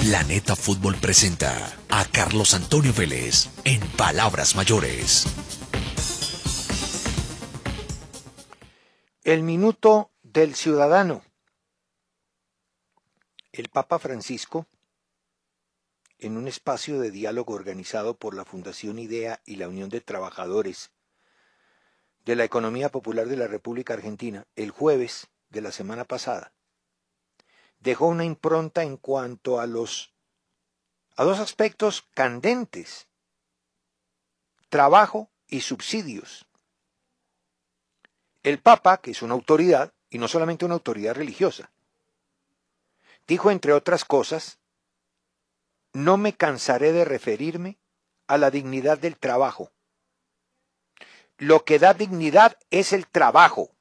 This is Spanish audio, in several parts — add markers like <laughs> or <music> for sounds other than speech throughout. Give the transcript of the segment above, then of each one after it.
Planeta Fútbol presenta a Carlos Antonio Vélez en Palabras Mayores. El minuto del ciudadano. El Papa Francisco, en un espacio de diálogo organizado por la Fundación IDEA y la Unión de Trabajadores de la Economía Popular de la República Argentina, el jueves de la semana pasada, dejó una impronta en cuanto a los a dos aspectos candentes: trabajo y subsidios. El Papa, que es una autoridad, y no solamente una autoridad religiosa, dijo, entre otras cosas, no me cansaré de referirme a la dignidad del trabajo. Lo que da dignidad es el trabajo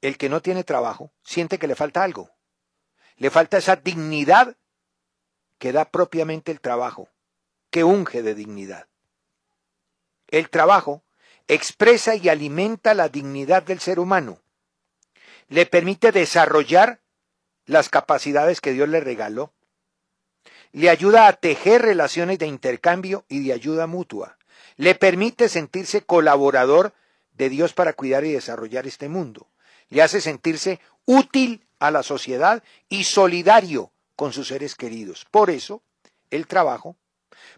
el que no tiene trabajo siente que le falta algo. Le falta esa dignidad que da propiamente el trabajo, que unge de dignidad. El trabajo expresa y alimenta la dignidad del ser humano. Le permite desarrollar las capacidades que Dios le regaló. Le ayuda a tejer relaciones de intercambio y de ayuda mutua. Le permite sentirse colaborador de Dios para cuidar y desarrollar este mundo le hace sentirse útil a la sociedad y solidario con sus seres queridos. Por eso, el trabajo,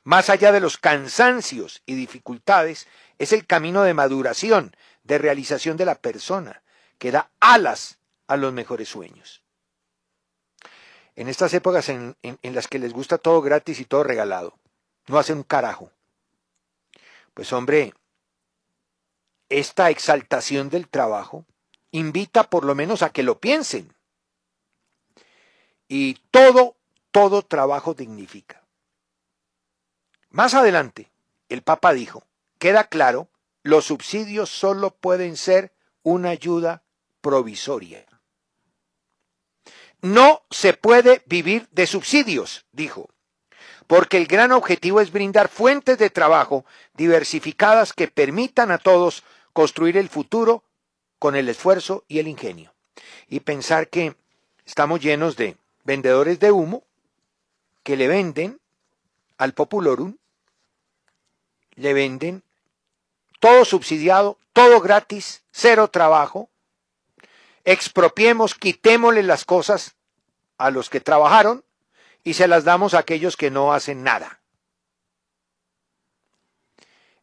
más allá de los cansancios y dificultades, es el camino de maduración, de realización de la persona, que da alas a los mejores sueños. En estas épocas en, las que les gusta todo gratis y todo regalado, no hacen un carajo. Pues hombre, esta exaltación del trabajo invita por lo menos a que lo piensen. Y todo, todo trabajo dignifica. Más adelante, el Papa dijo, queda claro, los subsidios solo pueden ser una ayuda provisoria. No se puede vivir de subsidios, dijo, porque el gran objetivo es brindar fuentes de trabajo diversificadas que permitan a todos construir el futuro con el esfuerzo y el ingenio. Y pensar que estamos llenos de vendedores de humo que le venden al populorum, le venden todo subsidiado, todo gratis, cero trabajo, expropiemos, quitémosle las cosas a los que trabajaron y se las damos a aquellos que no hacen nada.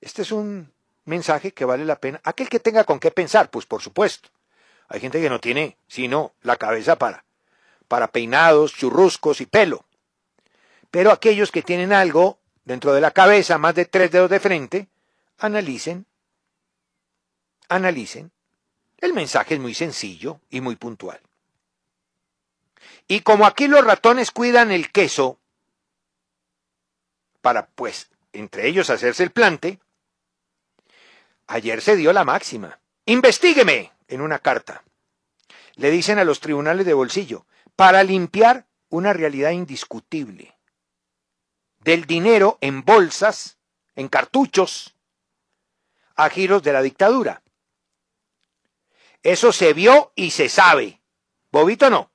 Este es un mensaje que vale la pena. Aquel que tenga con qué pensar, pues por supuesto. Hay gente que no tiene, sino la cabeza para, para peinados, churruscos y pelo. Pero aquellos que tienen algo dentro de la cabeza, más de tres dedos de frente, analicen, analicen. El mensaje es muy sencillo y muy puntual. Y como aquí los ratones cuidan el queso, para pues entre ellos hacerse el plante, Ayer se dio la máxima. Investígueme en una carta. Le dicen a los tribunales de bolsillo, para limpiar una realidad indiscutible del dinero en bolsas, en cartuchos, a giros de la dictadura. Eso se vio y se sabe. Bobito no.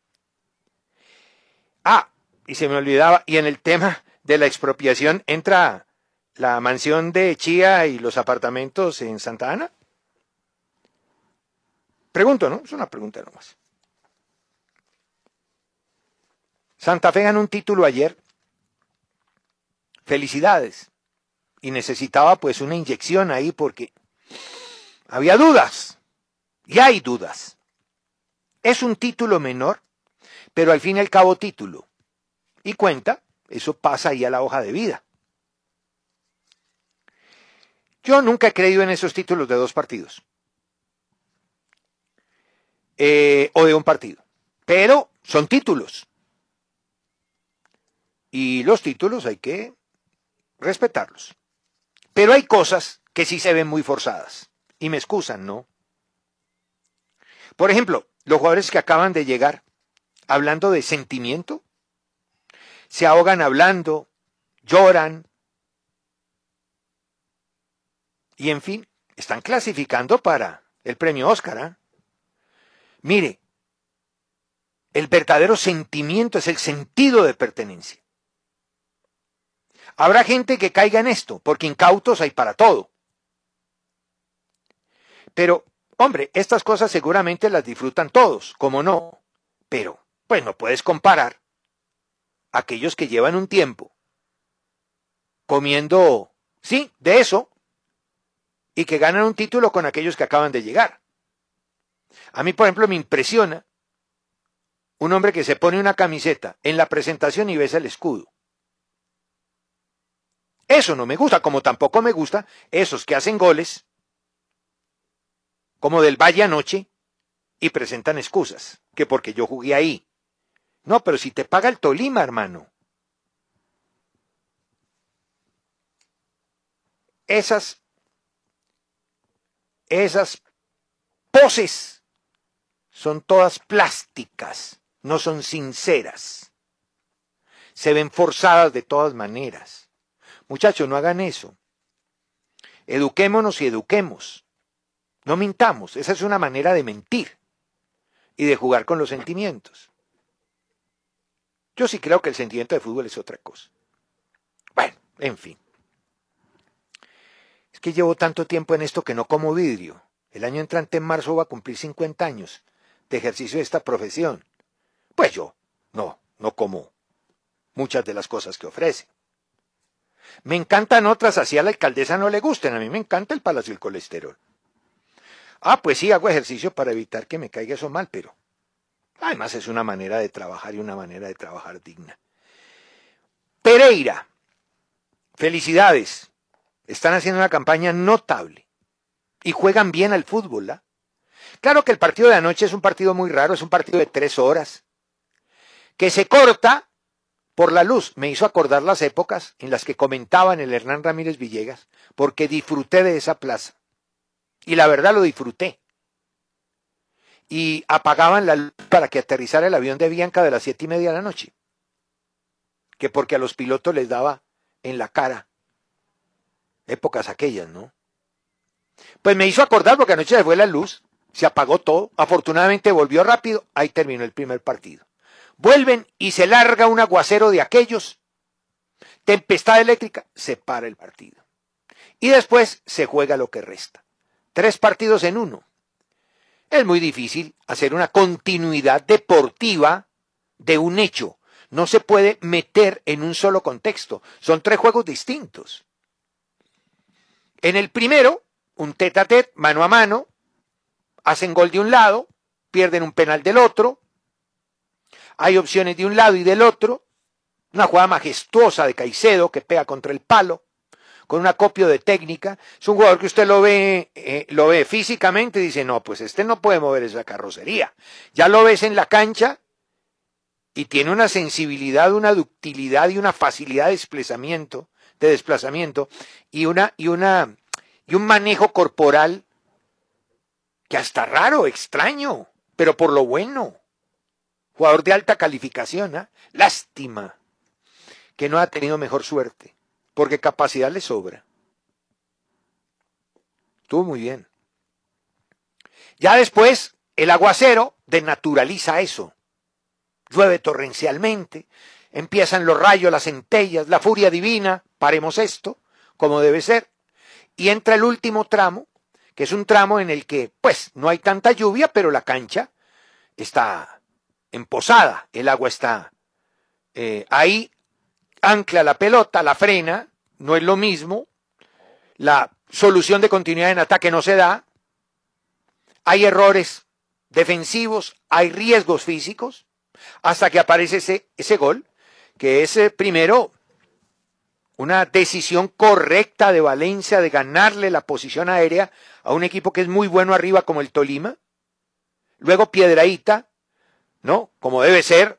Ah, y se me olvidaba, y en el tema de la expropiación entra la mansión de Chía y los apartamentos en Santa Ana? Pregunto, ¿no? Es una pregunta nomás. Santa Fe ganó un título ayer. Felicidades. Y necesitaba pues una inyección ahí porque había dudas. Y hay dudas. Es un título menor, pero al fin y al cabo título. Y cuenta, eso pasa ahí a la hoja de vida. Yo nunca he creído en esos títulos de dos partidos. Eh, o de un partido. Pero son títulos. Y los títulos hay que respetarlos. Pero hay cosas que sí se ven muy forzadas. Y me excusan, ¿no? Por ejemplo, los jugadores que acaban de llegar, hablando de sentimiento, se ahogan hablando, lloran, y en fin, están clasificando para el premio Oscar, ¿ah? Mire, el verdadero sentimiento es el sentido de pertenencia. Habrá gente que caiga en esto, porque incautos hay para todo. Pero, hombre, estas cosas seguramente las disfrutan todos, como no. Pero, pues no puedes comparar aquellos que llevan un tiempo comiendo, sí, de eso, y que ganan un título con aquellos que acaban de llegar. A mí, por ejemplo, me impresiona un hombre que se pone una camiseta en la presentación y besa el escudo. Eso no me gusta, como tampoco me gusta esos que hacen goles, como del Valle anoche, y presentan excusas, que porque yo jugué ahí. No, pero si te paga el Tolima, hermano. Esas esas poses son todas plásticas, no son sinceras. Se ven forzadas de todas maneras. Muchachos, no hagan eso. Eduquémonos y eduquemos. No mintamos. Esa es una manera de mentir y de jugar con los sentimientos. Yo sí creo que el sentimiento de fútbol es otra cosa. Bueno, en fin que llevo tanto tiempo en esto que no como vidrio. El año entrante en marzo va a cumplir 50 años de ejercicio de esta profesión. Pues yo, no, no como muchas de las cosas que ofrece. Me encantan otras, así a la alcaldesa no le gusten, a mí me encanta el Palacio del Colesterol. Ah, pues sí, hago ejercicio para evitar que me caiga eso mal, pero además es una manera de trabajar y una manera de trabajar digna. Pereira, felicidades, están haciendo una campaña notable y juegan bien al fútbol. ¿ah? Claro que el partido de anoche es un partido muy raro, es un partido de tres horas, que se corta por la luz. Me hizo acordar las épocas en las que comentaban el Hernán Ramírez Villegas, porque disfruté de esa plaza. Y la verdad lo disfruté. Y apagaban la luz para que aterrizara el avión de Bianca de las siete y media de la noche. Que porque a los pilotos les daba en la cara Épocas aquellas, ¿no? Pues me hizo acordar porque anoche se fue la luz, se apagó todo, afortunadamente volvió rápido, ahí terminó el primer partido. Vuelven y se larga un aguacero de aquellos, tempestad eléctrica, se para el partido. Y después se juega lo que resta. Tres partidos en uno. Es muy difícil hacer una continuidad deportiva de un hecho. No se puede meter en un solo contexto. Son tres juegos distintos. En el primero, un tete a tete, mano a mano, hacen gol de un lado, pierden un penal del otro, hay opciones de un lado y del otro, una jugada majestuosa de Caicedo que pega contra el palo, con un acopio de técnica. Es un jugador que usted lo ve, eh, lo ve físicamente y dice, no, pues este no puede mover esa carrocería. Ya lo ves en la cancha y tiene una sensibilidad, una ductilidad y una facilidad de desplazamiento de desplazamiento y una, y una, y un manejo corporal que hasta raro, extraño, pero por lo bueno. Jugador de alta calificación, ah lástima que no ha tenido mejor suerte, porque capacidad le sobra. Estuvo muy bien. Ya después, el aguacero denaturaliza eso. Llueve torrencialmente, Empiezan los rayos, las centellas, la furia divina, paremos esto, como debe ser. Y entra el último tramo, que es un tramo en el que, pues, no hay tanta lluvia, pero la cancha está emposada, el agua está eh, ahí, ancla la pelota, la frena, no es lo mismo, la solución de continuidad en ataque no se da, hay errores defensivos, hay riesgos físicos, hasta que aparece ese, ese gol que es eh, primero una decisión correcta de Valencia de ganarle la posición aérea a un equipo que es muy bueno arriba como el Tolima. Luego Piedraíta, ¿no? Como debe ser.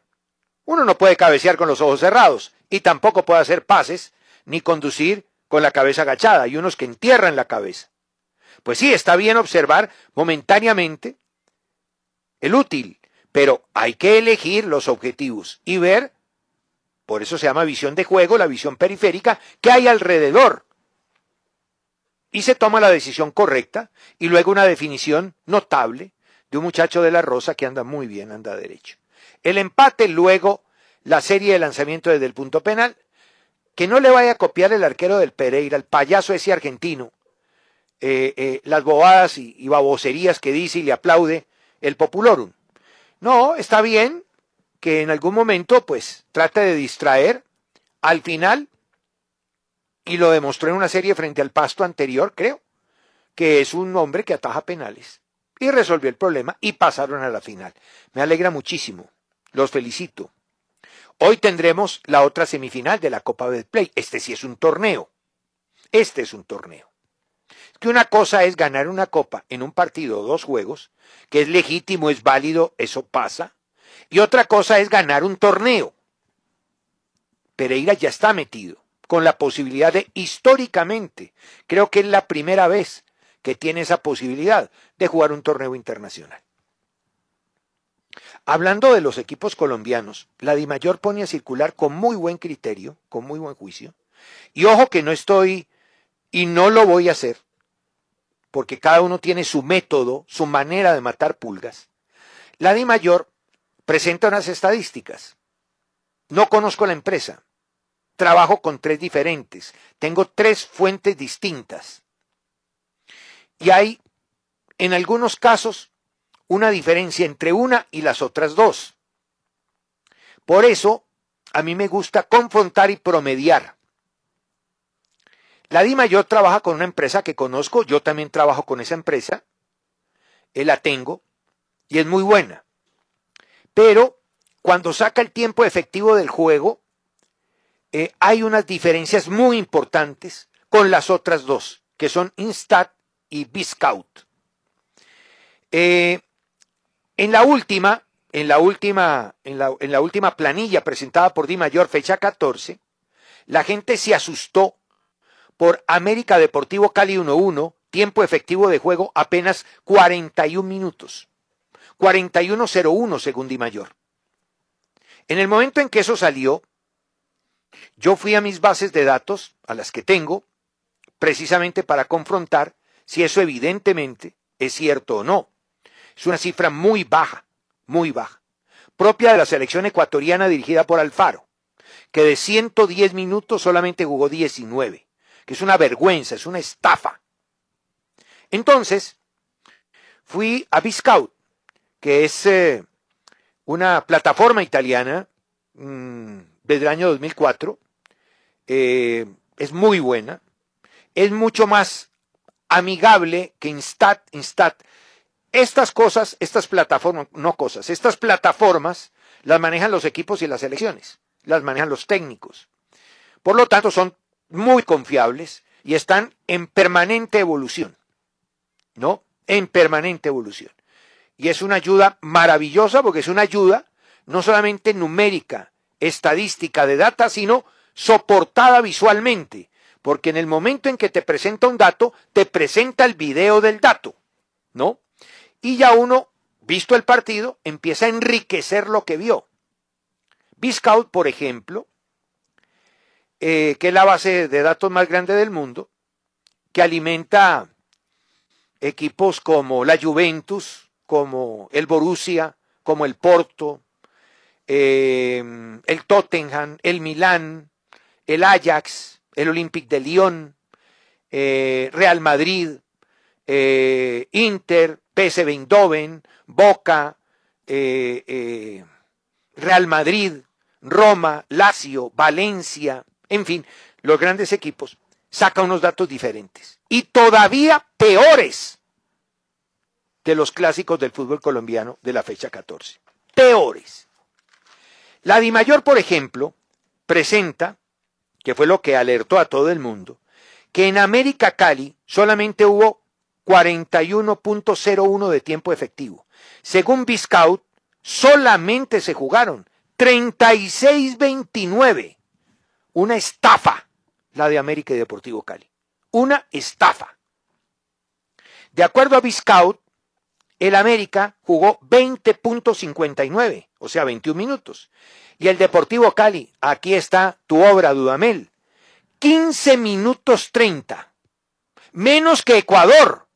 Uno no puede cabecear con los ojos cerrados y tampoco puede hacer pases ni conducir con la cabeza agachada. Hay unos que entierran la cabeza. Pues sí, está bien observar momentáneamente el útil, pero hay que elegir los objetivos y ver por eso se llama visión de juego, la visión periférica, que hay alrededor. Y se toma la decisión correcta y luego una definición notable de un muchacho de la Rosa que anda muy bien, anda derecho. El empate, luego la serie de lanzamiento desde el punto penal, que no le vaya a copiar el arquero del Pereira, el payaso ese argentino, eh, eh, las bobadas y, y baboserías que dice y le aplaude el Populorum. No, está bien, que en algún momento pues trata de distraer al final, y lo demostró en una serie frente al pasto anterior, creo, que es un hombre que ataja penales. Y resolvió el problema y pasaron a la final. Me alegra muchísimo. Los felicito. Hoy tendremos la otra semifinal de la Copa del Play. Este sí es un torneo. Este es un torneo. Que una cosa es ganar una copa en un partido o dos juegos, que es legítimo, es válido, eso pasa. Y otra cosa es ganar un torneo. Pereira ya está metido con la posibilidad de, históricamente, creo que es la primera vez que tiene esa posibilidad de jugar un torneo internacional. Hablando de los equipos colombianos, la Di Mayor pone a circular con muy buen criterio, con muy buen juicio. Y ojo que no estoy y no lo voy a hacer, porque cada uno tiene su método, su manera de matar pulgas. La Di Mayor presenta unas estadísticas. No conozco la empresa. Trabajo con tres diferentes. Tengo tres fuentes distintas. Y hay, en algunos casos, una diferencia entre una y las otras dos. Por eso, a mí me gusta confrontar y promediar. La DIMA yo trabajo con una empresa que conozco, yo también trabajo con esa empresa, eh, la tengo, y es muy buena. Pero cuando saca el tiempo efectivo del juego, eh, hay unas diferencias muy importantes con las otras dos, que son Instat y Biscout. Eh, en la última, en la última, en la, en la última planilla presentada por Di Mayor, fecha 14, la gente se asustó por América Deportivo Cali 1-1, tiempo efectivo de juego apenas 41 minutos. 4101, según Di Mayor. En el momento en que eso salió, yo fui a mis bases de datos, a las que tengo, precisamente para confrontar si eso evidentemente es cierto o no. Es una cifra muy baja, muy baja, propia de la selección ecuatoriana dirigida por Alfaro, que de 110 minutos solamente jugó 19, que es una vergüenza, es una estafa. Entonces, fui a Biscout, que es eh, una plataforma italiana mm, desde el año 2004. Eh, es muy buena. Es mucho más amigable que Instat. Instat. Estas cosas, estas plataformas, no cosas, estas plataformas las manejan los equipos y las selecciones, las manejan los técnicos. Por lo tanto, son muy confiables y están en permanente evolución. ¿No? En permanente evolución. Y es una ayuda maravillosa porque es una ayuda no solamente numérica, estadística de data, sino soportada visualmente. Porque en el momento en que te presenta un dato, te presenta el video del dato, ¿no? Y ya uno, visto el partido, empieza a enriquecer lo que vio. Biscout, por ejemplo, eh, que es la base de datos más grande del mundo, que alimenta equipos como la Juventus, como el Borussia, como el Porto, em, el Tottenham, el Milán, el Ajax, el Olympique de Lyon, eh, Real Madrid, eh, Inter, PSV Eindhoven, Boca, eh, Real Madrid, Roma, Lazio, Valencia, en fin, los grandes equipos, sacan unos datos diferentes y todavía peores de los clásicos del fútbol colombiano de la fecha 14. Peores. La Di por ejemplo, presenta, que fue lo que alertó a todo el mundo, que en América Cali solamente hubo 41.01 de tiempo efectivo. Según Biscout. solamente se jugaron 36-29. Una estafa, la de América y Deportivo Cali. Una estafa. De acuerdo a Biscout. El América jugó 20.59, o sea, 21 minutos. Y el Deportivo Cali, aquí está tu obra, Dudamel, 15 minutos 30, menos que Ecuador,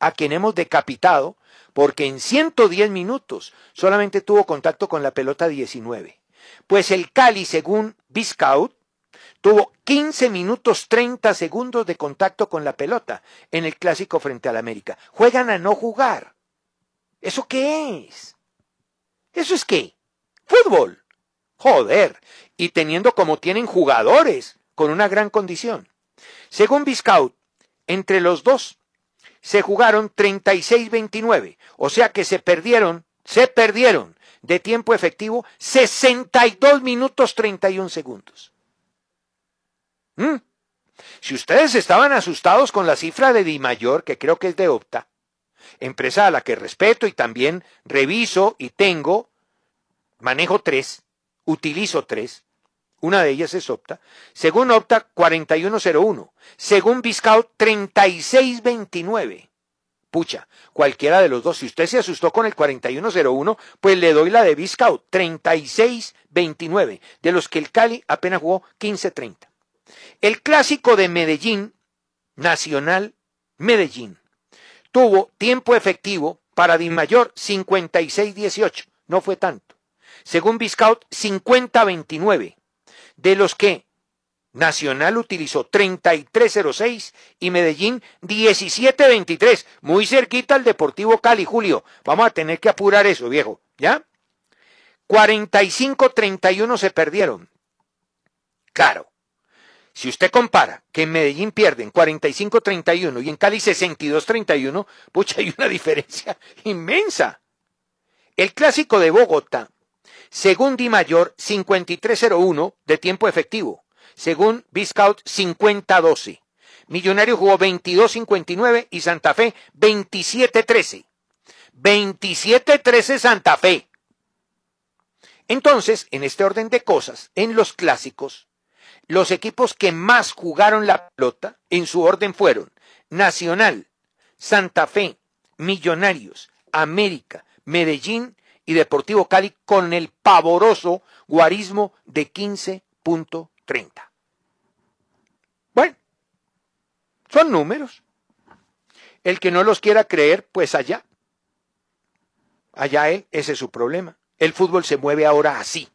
a quien hemos decapitado, porque en 110 minutos solamente tuvo contacto con la pelota 19. Pues el Cali, según Biscout, Tuvo 15 minutos 30 segundos de contacto con la pelota en el clásico frente al América. Juegan a no jugar. ¿Eso qué es? ¿Eso es qué? Fútbol. Joder. Y teniendo como tienen jugadores con una gran condición. Según Biscaut, entre los dos se jugaron 36-29, o sea que se perdieron, se perdieron de tiempo efectivo 62 minutos 31 segundos. Si ustedes estaban asustados con la cifra de Di Mayor, que creo que es de Opta, empresa a la que respeto y también reviso y tengo, manejo tres, utilizo tres, una de ellas es Opta, según Opta 4101, según seis 3629. Pucha, cualquiera de los dos. Si usted se asustó con el 4101, pues le doy la de seis 3629, de los que el Cali apenas jugó 1530. El clásico de Medellín, Nacional Medellín, tuvo tiempo efectivo para cincuenta y 56-18, no fue tanto. Según Biscaut, 50-29, de los que Nacional utilizó 33-06 y Medellín 17-23, muy cerquita al Deportivo Cali, Julio. Vamos a tener que apurar eso, viejo, ¿ya? 45-31 se perdieron. Claro, si usted compara que en Medellín pierden 45-31 y en Cali 62-31, pucha, hay una diferencia inmensa. El clásico de Bogotá, según Di Mayor, 53-01 de tiempo efectivo. Según Biscout, 50-12. Millonario jugó 22-59 y Santa Fe 27-13. 27-13 Santa Fe. Entonces, en este orden de cosas, en los clásicos, los equipos que más jugaron la pelota en su orden fueron Nacional, Santa Fe, Millonarios, América, Medellín y Deportivo Cádiz con el pavoroso guarismo de 15.30. Bueno, son números. El que no los quiera creer, pues allá. Allá ese es su problema. El fútbol se mueve ahora así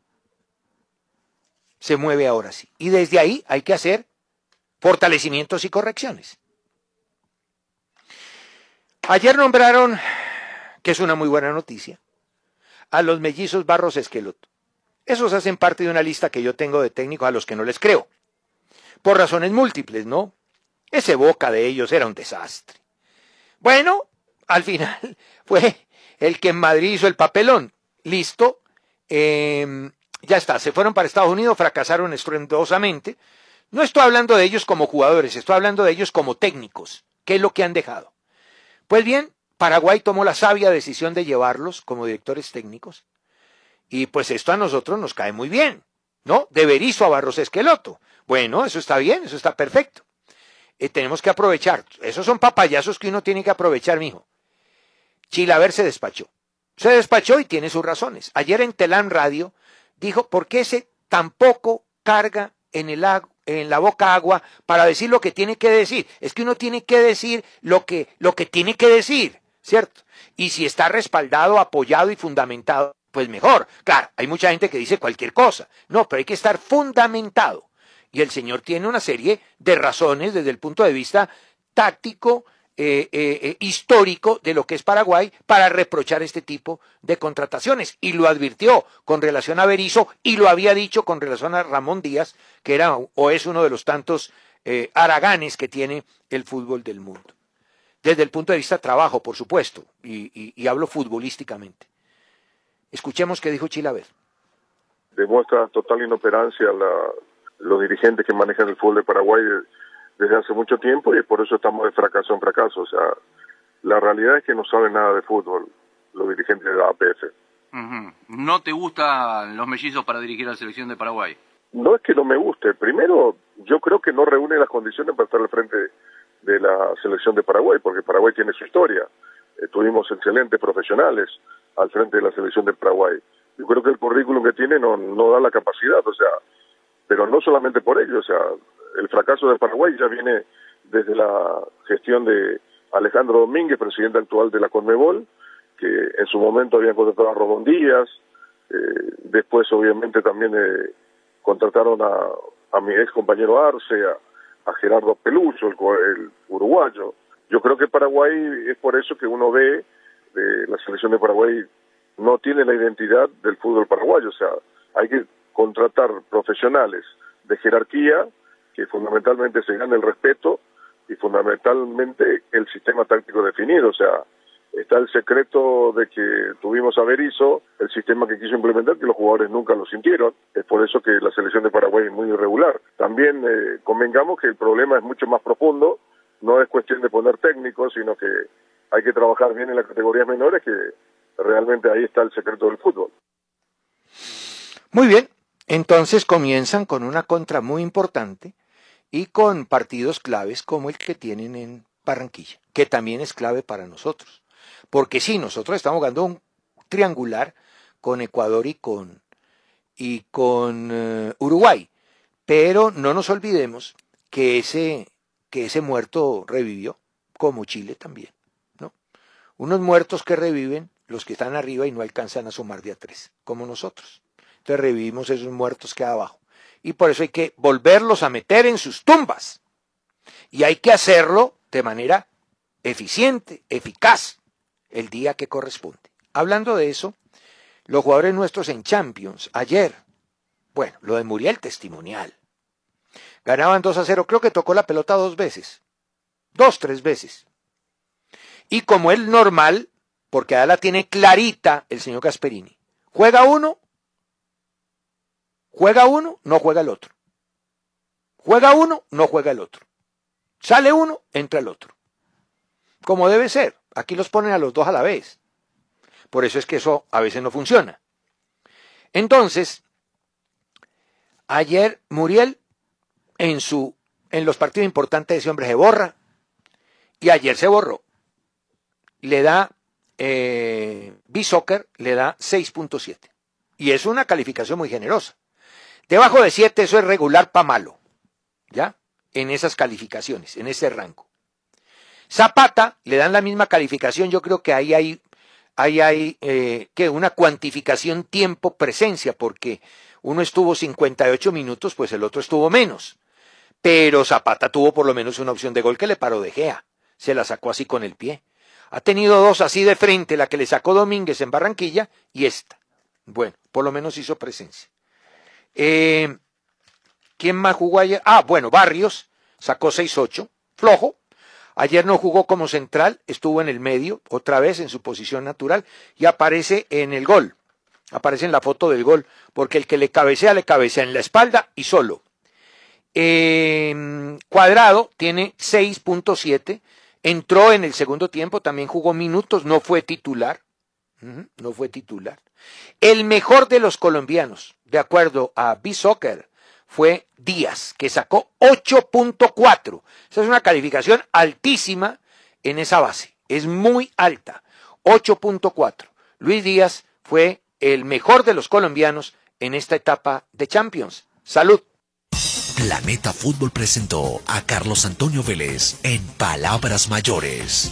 se mueve ahora sí. Y desde ahí hay que hacer fortalecimientos y correcciones. Ayer nombraron, que es una muy buena noticia, a los mellizos Barros Esquelot. Esos hacen parte de una lista que yo tengo de técnicos a los que no les creo. Por razones múltiples, ¿no? Ese boca de ellos era un desastre. Bueno, al final <laughs> fue el que en Madrid hizo el papelón. Listo. Eh, ya está, se fueron para Estados Unidos, fracasaron estruendosamente. No estoy hablando de ellos como jugadores, estoy hablando de ellos como técnicos, ¿Qué es lo que han dejado. Pues bien, Paraguay tomó la sabia decisión de llevarlos como directores técnicos, y pues esto a nosotros nos cae muy bien, ¿no? Deberizo a Barros Esqueloto. Bueno, eso está bien, eso está perfecto. Eh, tenemos que aprovechar. Esos son papayazos que uno tiene que aprovechar, mijo. Chilaber se despachó. Se despachó y tiene sus razones. Ayer en Telán Radio dijo, ¿por qué ese tampoco carga en, el, en la boca agua para decir lo que tiene que decir. Es que uno tiene que decir lo que, lo que tiene que decir, ¿cierto? Y si está respaldado, apoyado y fundamentado, pues mejor. Claro, hay mucha gente que dice cualquier cosa. No, pero hay que estar fundamentado. Y el Señor tiene una serie de razones desde el punto de vista táctico, eh, eh, eh, histórico de lo que es Paraguay para reprochar este tipo de contrataciones. Y lo advirtió con relación a Berizo y lo había dicho con relación a Ramón Díaz, que era o es uno de los tantos eh, araganes que tiene el fútbol del mundo. Desde el punto de vista trabajo, por supuesto, y, hablo futbolísticamente. Escuchemos qué dijo Chilaver. Demuestra total inoperancia los dirigentes que manejan el fútbol de Paraguay desde hace mucho tiempo y por eso estamos de fracaso en fracaso. O sea, la realidad es que no saben nada de fútbol los dirigentes de la APF. ¿No te gustan los mellizos para dirigir a la selección de Paraguay? No es que no me guste. Primero, yo creo que no reúne las condiciones para estar al frente de la selección de Paraguay, porque Paraguay tiene su historia. Estuvimos eh, tuvimos excelentes profesionales al frente de la selección de Paraguay. Yo creo que el currículum que tiene no, no da la capacidad, o sea, pero no solamente por ello, o sea, el fracaso del Paraguay ya viene desde la gestión de Alejandro Domínguez, presidente actual de la Conmebol, que en su momento habían contratado a Robón Díaz, eh, después obviamente también eh, contrataron a, a, mi ex compañero Arce, a, Gerardo Pelucho, el, uruguayo. Yo creo que Paraguay es por eso que uno ve que eh, la selección de Paraguay no tiene la identidad del fútbol paraguayo, o sea, hay que contratar profesionales de jerarquía que fundamentalmente se gane el respeto y fundamentalmente el sistema táctico definido. O sea, está el secreto de que tuvimos a Berizzo, el sistema que quiso implementar, que los jugadores nunca lo sintieron. Es por eso que la selección de Paraguay es muy irregular. También eh, convengamos que el problema es mucho más profundo. No es cuestión de poner técnicos, sino que hay que trabajar bien en las categorías menores, que realmente ahí está el secreto del fútbol. Muy bien, entonces comienzan con una contra muy importante y con partidos claves como el que tienen en Barranquilla, que también es clave para nosotros. Porque sí, nosotros estamos jugando un triangular con Ecuador y con, y con eh, Uruguay. Pero no nos olvidemos que ese, que ese muerto revivió, como Chile también. ¿no? Unos muertos que reviven, los que están arriba y no alcanzan a sumar de a tres, como nosotros. Entonces revivimos esos muertos que abajo y por eso hay que volverlos a meter en sus tumbas. Y hay que hacerlo de manera eficiente, eficaz, el día que corresponde. Hablando de eso, los jugadores nuestros en Champions, ayer, bueno, lo de Muriel testimonial. Ganaban 2 a 0, creo que tocó la pelota dos veces, dos, tres veces. Y como es normal, porque ahora la tiene clarita el señor Gasperini, juega uno Juega uno, no juega el otro. Juega uno, no juega el otro. Sale uno, entra el otro. Como debe ser. Aquí los ponen a los dos a la vez. Por eso es que eso a veces no funciona. Entonces, ayer Muriel en su en los partidos importantes de ese hombre se borra y ayer se borró. Le da eh, B-Soccer le da 6.7 y es una calificación muy generosa. Debajo de 7 eso es regular pa' malo, ¿ya? En esas calificaciones, en ese rango. Zapata le dan la misma calificación, yo creo que ahí hay, hay eh, que una cuantificación tiempo-presencia, porque uno estuvo 58 minutos, pues el otro estuvo menos. Pero Zapata tuvo por lo menos una opción de gol que le paró de Gea, se la sacó así con el pie. Ha tenido dos así de frente, la que le sacó Domínguez en Barranquilla y esta. Bueno, por lo menos hizo presencia. Eh, ¿Quién más jugó ayer? Ah, bueno, Barrios sacó 6-8, flojo. Ayer no jugó como central, estuvo en el medio, otra vez en su posición natural, y aparece en el gol. Aparece en la foto del gol, porque el que le cabecea, le cabecea en la espalda y solo. Eh, cuadrado tiene 6.7, entró en el segundo tiempo, también jugó minutos, no fue titular no fue titular. El mejor de los colombianos, de acuerdo a B-Soccer, fue Díaz, que sacó 8.4. Esa es una calificación altísima en esa base, es muy alta, 8.4. Luis Díaz fue el mejor de los colombianos en esta etapa de Champions. Salud. Planeta Fútbol presentó a Carlos Antonio Vélez en Palabras Mayores.